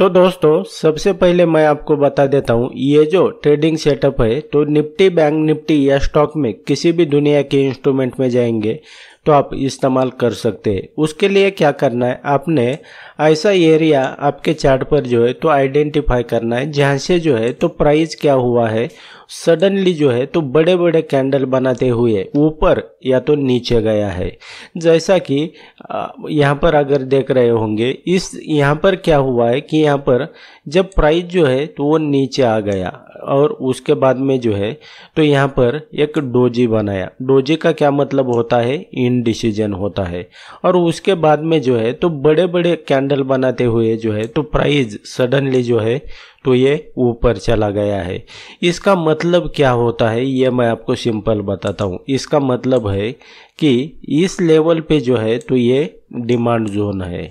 तो दोस्तों सबसे पहले मैं आपको बता देता हूँ ये जो ट्रेडिंग सेटअप है तो निफ्टी बैंक निफ्टी या स्टॉक में किसी भी दुनिया के इंस्ट्रूमेंट में जाएंगे तो आप इस्तेमाल कर सकते हैं उसके लिए क्या करना है आपने ऐसा एरिया आपके चार्ट पर जो है तो आइडेंटिफाई करना है जहाँ से जो है तो प्राइस क्या हुआ है सडनली जो है तो बड़े बड़े कैंडल बनाते हुए ऊपर या तो नीचे गया है जैसा कि यहाँ पर अगर देख रहे होंगे इस यहाँ पर क्या हुआ है कि यहाँ पर जब प्राइस जो है तो वो नीचे आ गया और उसके बाद में जो है तो यहाँ पर एक डोजी बनाया डोजी का क्या मतलब होता है इन डिसीजन होता है और उसके बाद में जो है तो बड़े बड़े कैंडल बनाते हुए जो है तो प्राइस सडनली जो है तो ये ऊपर चला गया है इसका मतलब क्या होता है ये मैं आपको सिंपल बताता हूँ इसका मतलब है कि इस लेवल पे जो है तो ये डिमांड जोन है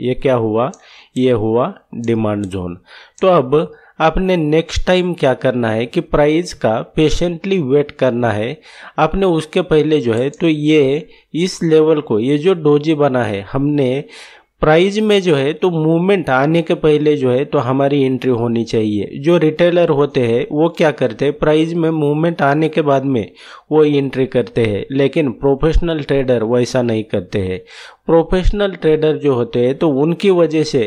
ये क्या हुआ ये हुआ डिमांड जोन तो अब आपने नेक्स्ट टाइम क्या करना है कि प्राइस का पेशेंटली वेट करना है आपने उसके पहले जो है तो ये इस लेवल को ये जो डोजी बना है हमने प्राइज में जो है तो मूवमेंट आने के पहले जो है तो हमारी एंट्री होनी चाहिए जो रिटेलर होते हैं वो क्या करते हैं प्राइज में मूवमेंट आने के बाद में वो एंट्री करते हैं लेकिन प्रोफेशनल ट्रेडर वैसा नहीं करते हैं प्रोफेशनल ट्रेडर जो होते हैं तो उनकी वजह से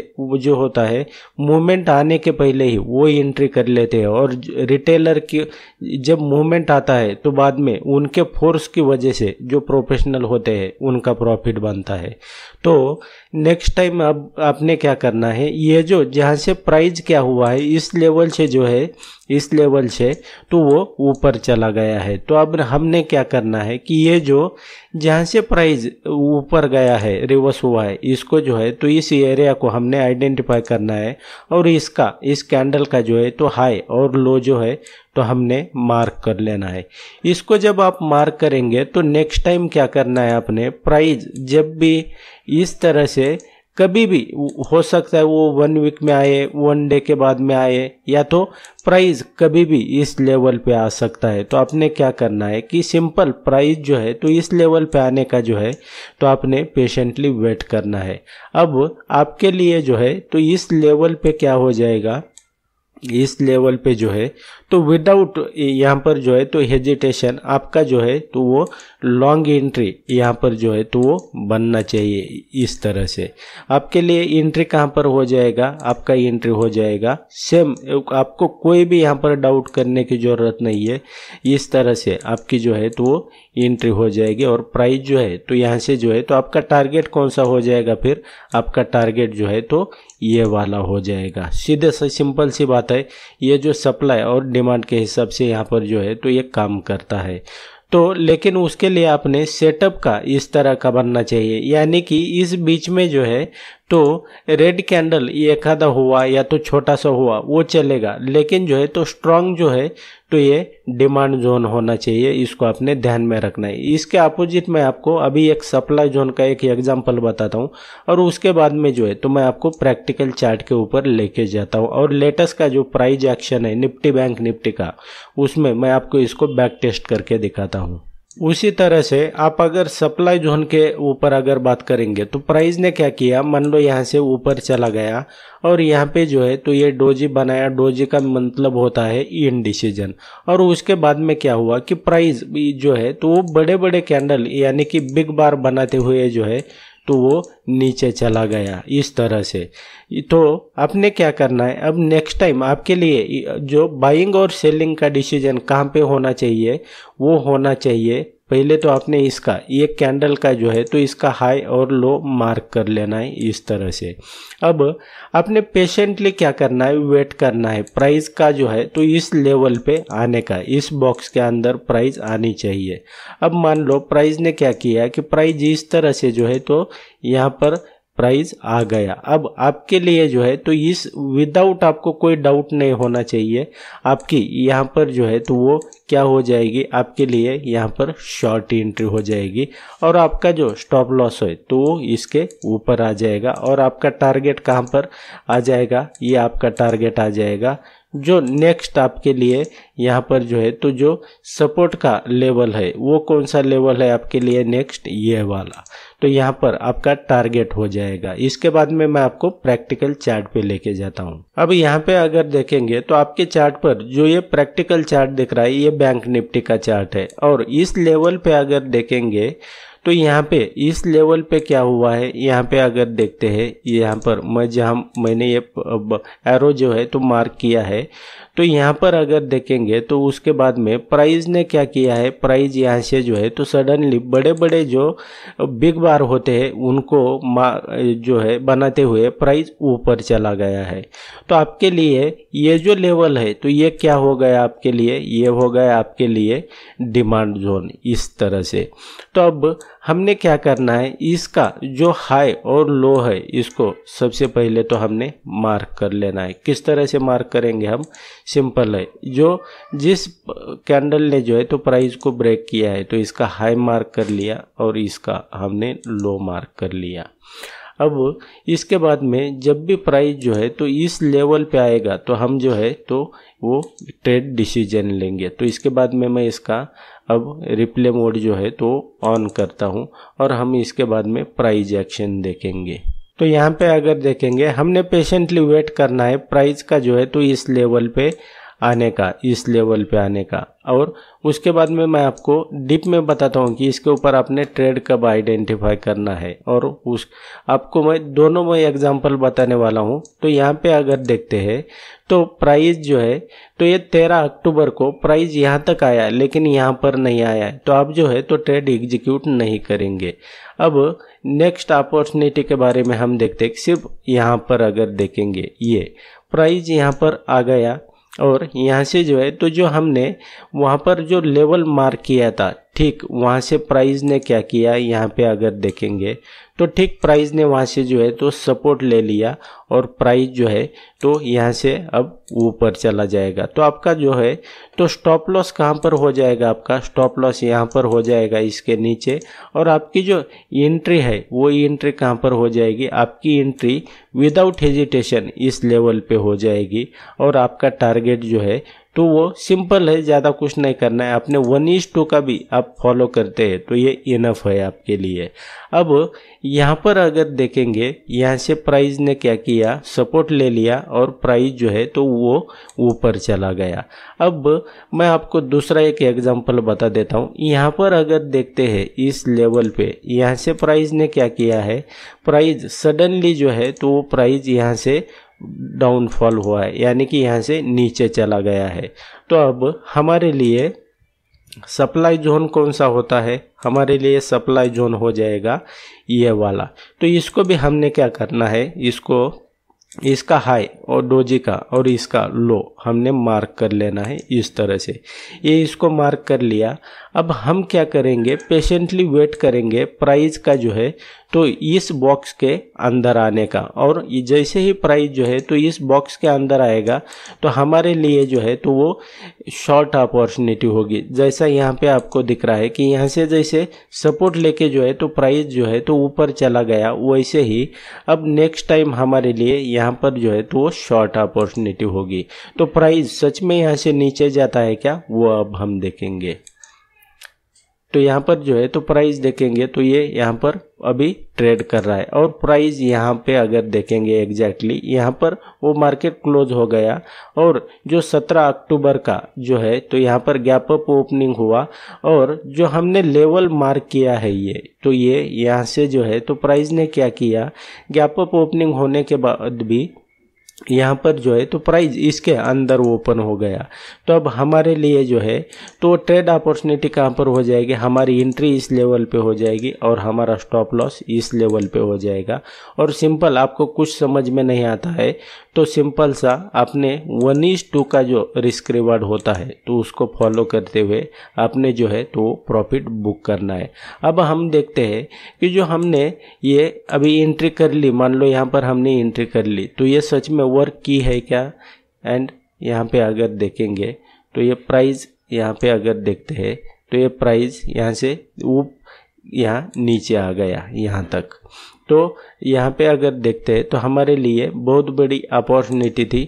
जो होता है मूवमेंट आने के पहले ही वो एंट्री कर लेते हैं और रिटेलर की जब मूवमेंट आता है तो बाद में उनके फोर्स की वजह से जो प्रोफेशनल होते हैं उनका प्रॉफिट बनता है तो नेक्स्ट टाइम अब आपने क्या करना है ये जो जहाँ से प्राइज क्या हुआ है इस लेवल से जो है इस लेवल से तो वो ऊपर चला गया है तो अब हमने क्या करना है कि ये जो जहाँ से प्राइस ऊपर गया है रिवर्स हुआ है इसको जो है तो इस एरिया को हमने आइडेंटिफाई करना है और इसका इस कैंडल का जो है तो हाई और लो जो है तो हमने मार्क कर लेना है इसको जब आप मार्क करेंगे तो नेक्स्ट टाइम क्या करना है आपने प्राइज़ जब भी इस तरह से कभी भी हो सकता है वो वन वीक में आए वन डे के बाद में आए या तो प्राइस कभी भी इस लेवल पे आ सकता है तो आपने क्या करना है कि सिंपल प्राइस जो है तो इस लेवल पे आने का जो है तो आपने पेशेंटली वेट करना है अब आपके लिए जो है तो इस लेवल पे क्या हो जाएगा इस लेवल पे जो है तो विदाउट यहाँ पर जो है तो हेजिटेशन आपका जो है तो वो लॉन्ग एंट्री यहाँ पर जो है तो वो बनना चाहिए इस तरह से आपके लिए एंट्री कहाँ पर हो जाएगा आपका एंट्री हो जाएगा सेम आपको कोई भी यहाँ पर डाउट करने की ज़रूरत नहीं है इस तरह से आपकी जो है तो वो एंट्री हो जाएगी और प्राइस जो है तो यहाँ से जो है तो आपका टारगेट कौन सा हो जाएगा फिर आपका टारगेट जो है तो ये वाला हो जाएगा सीधे से सिंपल सी बात है ये जो सप्लाई और डिमांड के हिसाब से यहाँ पर जो है तो ये काम करता है तो लेकिन उसके लिए आपने सेटअप का इस तरह का बनना चाहिए यानी कि इस बीच में जो है तो रेड कैंडल ये आधा हुआ या तो छोटा सा हुआ वो चलेगा लेकिन जो है तो स्ट्रांग जो है तो ये डिमांड जोन होना चाहिए इसको आपने ध्यान में रखना है इसके अपोजिट मैं आपको अभी एक सप्लाई जोन का एक एग्जांपल बताता हूँ और उसके बाद में जो है तो मैं आपको प्रैक्टिकल चार्ट के ऊपर लेके जाता हूँ और लेटेस्ट का जो प्राइज एक्शन है निफ्टी बैंक निफ्टी का उसमें मैं आपको इसको बैक टेस्ट करके दिखाता हूँ उसी तरह से आप अगर सप्लाई जोन के ऊपर अगर बात करेंगे तो प्राइस ने क्या किया मान लो यहाँ से ऊपर चला गया और यहाँ पे जो है तो ये डोजी बनाया डोजी का मतलब होता है इन डिसीजन और उसके बाद में क्या हुआ कि प्राइस जो है तो वो बड़े बड़े कैंडल यानी कि बिग बार बनाते हुए जो है तो वो नीचे चला गया इस तरह से तो आपने क्या करना है अब नेक्स्ट टाइम आपके लिए जो बाइंग और सेलिंग का डिसीजन कहाँ पे होना चाहिए वो होना चाहिए पहले तो आपने इसका ये कैंडल का जो है तो इसका हाई और लो मार्क कर लेना है इस तरह से अब आपने पेशेंटली क्या करना है वेट करना है प्राइस का जो है तो इस लेवल पे आने का इस बॉक्स के अंदर प्राइस आनी चाहिए अब मान लो प्राइस ने क्या किया कि प्राइस इस तरह से जो है तो यहाँ पर प्राइस आ गया अब आपके लिए जो है तो इस विदाउट आपको कोई डाउट नहीं होना चाहिए आपकी यहाँ पर जो है तो वो क्या हो जाएगी आपके लिए यहाँ पर शॉर्ट एंट्री हो जाएगी और आपका जो स्टॉप लॉस है तो वो इसके ऊपर आ जाएगा और आपका टारगेट कहाँ पर आ जाएगा ये आपका टारगेट आ जाएगा जो नेक्स्ट आपके लिए यहाँ पर जो है तो जो सपोर्ट का लेवल है वो कौन सा लेवल है आपके लिए नेक्स्ट ये वाला तो यहाँ पर आपका टारगेट हो जाएगा इसके बाद में मैं आपको प्रैक्टिकल चार्ट पे लेके जाता हूँ अब यहाँ पे अगर देखेंगे तो आपके चार्ट पर जो ये प्रैक्टिकल चार्ट दिख रहा है ये बैंक निफ्टी का चार्ट है और इस लेवल पे अगर देखेंगे तो यहाँ पे इस लेवल पे क्या हुआ है यहाँ पे अगर देखते हैं यहाँ पर मैं जहाँ मैंने ये एरो जो है तो मार्क किया है तो यहाँ पर अगर देखेंगे तो उसके बाद में प्राइस ने क्या किया है प्राइस यहाँ से जो है तो सडनली बड़े बड़े जो बिग बार होते हैं उनको जो है बनाते हुए प्राइस ऊपर चला गया है तो आपके लिए ये जो लेवल है तो ये क्या हो गया आपके लिए ये हो गया आपके लिए डिमांड जोन इस तरह से तो अब हमने क्या करना है इसका जो हाई और लो है इसको सबसे पहले तो हमने मार्क कर लेना है किस तरह से मार्क करेंगे हम सिंपल है जो जिस कैंडल ने जो है तो प्राइस को ब्रेक किया है तो इसका हाई मार्क कर लिया और इसका हमने लो मार्क कर लिया अब इसके बाद में जब भी प्राइस जो है तो इस लेवल पे आएगा तो हम जो है तो वो ट्रेड डिसीजन लेंगे तो इसके बाद में मैं इसका अब रिप्ले मोड जो है तो ऑन करता हूँ और हम इसके बाद में प्राइज एक्शन देखेंगे तो यहाँ पे अगर देखेंगे हमने पेशेंटली वेट करना है प्राइस का जो है तो इस लेवल पे आने का इस लेवल पे आने का और उसके बाद में मैं आपको डिप में बताता हूँ कि इसके ऊपर आपने ट्रेड कब आइडेंटिफाई करना है और उस आपको मैं दोनों में एग्जांपल बताने वाला हूँ तो यहाँ पे अगर देखते हैं तो प्राइस जो है तो ये तेरह अक्टूबर को प्राइस यहाँ तक आया लेकिन यहाँ पर नहीं आया तो आप जो है तो ट्रेड एग्जीक्यूट नहीं करेंगे अब नेक्स्ट अपॉर्चुनिटी के बारे में हम देखते हैं सिर्फ यहाँ पर अगर देखेंगे ये प्राइस यहाँ पर आ गया और यहाँ से जो है तो जो हमने वहाँ पर जो लेवल मार्क किया था ठीक वहाँ से प्राइस ने क्या किया यहाँ पे अगर देखेंगे तो ठीक प्राइस ने वहाँ से जो है तो सपोर्ट ले लिया और प्राइस जो है तो यहाँ से अब ऊपर चला जाएगा तो आपका जो है तो स्टॉप लॉस कहाँ पर हो जाएगा आपका स्टॉप लॉस यहाँ पर हो जाएगा इसके नीचे और आपकी जो एंट्री है वो एंट्री कहाँ पर हो जाएगी आपकी एंट्री विदाउट हेजिटेशन इस लेवल पर हो जाएगी और आपका टारगेट जो है तो वो सिंपल है ज़्यादा कुछ नहीं करना है अपने वन इज टू का भी आप फॉलो करते हैं तो ये इनफ है आपके लिए अब यहाँ पर अगर देखेंगे यहाँ से प्राइस ने क्या किया सपोर्ट ले लिया और प्राइस जो है तो वो ऊपर चला गया अब मैं आपको दूसरा एक एग्जांपल बता देता हूँ यहाँ पर अगर देखते हैं इस लेवल पे यहाँ से प्राइस ने क्या किया है प्राइस सडनली जो है तो वो प्राइज यहाँ से डाउनफॉल हुआ है यानी कि यहाँ से नीचे चला गया है तो अब हमारे लिए सप्लाई जोन कौन सा होता है हमारे लिए सप्लाई जोन हो जाएगा ये वाला तो इसको भी हमने क्या करना है इसको इसका हाई और डोजी का और इसका लो हमने मार्क कर लेना है इस तरह से ये इसको मार्क कर लिया अब हम क्या करेंगे पेशेंटली वेट करेंगे प्राइज का जो है तो इस बॉक्स के अंदर आने का और जैसे ही प्राइज जो है तो इस बॉक्स के अंदर आएगा तो हमारे लिए जो है तो वो शॉर्ट अपॉर्चुनिटी होगी जैसा यहाँ पे आपको दिख रहा है कि यहाँ से जैसे सपोर्ट लेके जो है तो प्राइस जो है तो ऊपर चला गया वैसे ही अब नेक्स्ट टाइम हमारे लिए यहाँ पर जो है तो वो शॉर्ट अपॉर्चुनिटी होगी तो प्राइस सच में यहाँ से नीचे जाता है क्या वो अब हम देखेंगे तो यहाँ पर जो है तो प्राइस देखेंगे तो ये यहाँ पर अभी ट्रेड कर रहा है और प्राइस यहाँ पे अगर देखेंगे एग्जैक्टली exactly, यहाँ पर वो मार्केट क्लोज हो गया और जो 17 अक्टूबर का जो है तो यहाँ पर गैप अप ओपनिंग हुआ और जो हमने लेवल मार्क किया है ये तो ये यहाँ से जो है तो प्राइस ने क्या किया गैप अप ओपनिंग होने के बाद भी यहाँ पर जो है तो प्राइस इसके अंदर ओपन हो गया तो अब हमारे लिए जो है तो ट्रेड अपॉर्चुनिटी कहाँ पर हो जाएगी हमारी एंट्री इस लेवल पे हो जाएगी और हमारा स्टॉप लॉस इस लेवल पे हो जाएगा और सिंपल आपको कुछ समझ में नहीं आता है तो सिंपल सा आपने वन इज टू का जो रिस्क रिवार्ड होता है तो उसको फॉलो करते हुए आपने जो है तो प्रॉफिट बुक करना है अब हम देखते हैं कि जो हमने ये अभी एंट्री कर ली मान लो यहाँ पर हमने एंट्री कर ली तो ये सच में वर्क की है क्या एंड यहाँ पे अगर देखेंगे तो ये प्राइस यहाँ पे अगर देखते हैं तो ये प्राइस यहाँ से वो यहाँ नीचे आ गया यहाँ तक तो यहाँ पे अगर देखते हैं तो हमारे लिए बहुत बड़ी अपॉर्चुनिटी थी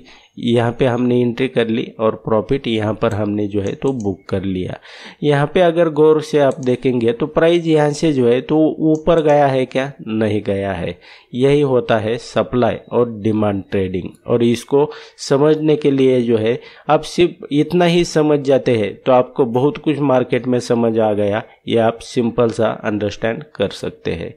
यहाँ पे हमने एंट्री कर ली और प्रॉफिट यहाँ पर हमने जो है तो बुक कर लिया यहाँ पे अगर गौर से आप देखेंगे तो प्राइस यहाँ से जो है तो ऊपर गया है क्या नहीं गया है यही होता है सप्लाई और डिमांड ट्रेडिंग और इसको समझने के लिए जो है आप सिर्फ इतना ही समझ जाते हैं तो आपको बहुत कुछ मार्केट में समझ आ गया ये आप सिंपल सा अंडरस्टैंड कर सकते हैं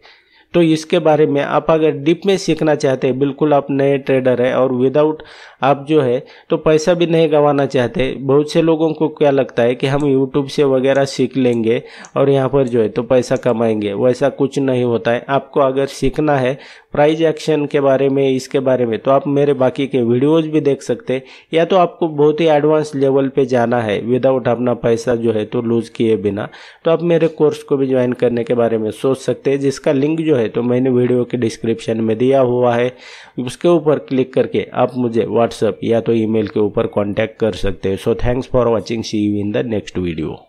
तो इसके बारे में आप अगर डीप में सीखना चाहते हैं बिल्कुल आप नए ट्रेडर हैं और विदाउट आप जो है तो पैसा भी नहीं गंवाना चाहते बहुत से लोगों को क्या लगता है कि हम यूट्यूब से वगैरह सीख लेंगे और यहाँ पर जो है तो पैसा कमाएंगे वैसा कुछ नहीं होता है आपको अगर सीखना है प्राइज एक्शन के बारे में इसके बारे में तो आप मेरे बाकी के वीडियोज़ भी देख सकते या तो आपको बहुत ही एडवांस लेवल पे जाना है विदाउट अपना पैसा जो है तो लूज़ किए बिना तो आप मेरे कोर्स को भी ज्वाइन करने के बारे में सोच सकते हैं जिसका लिंक जो है तो मैंने वीडियो के डिस्क्रिप्शन में दिया हुआ है उसके ऊपर क्लिक करके आप मुझे व्हाट्सअप या तो ईमेल के ऊपर कॉन्टैक्ट कर सकते हैं so thanks for watching see you in the next video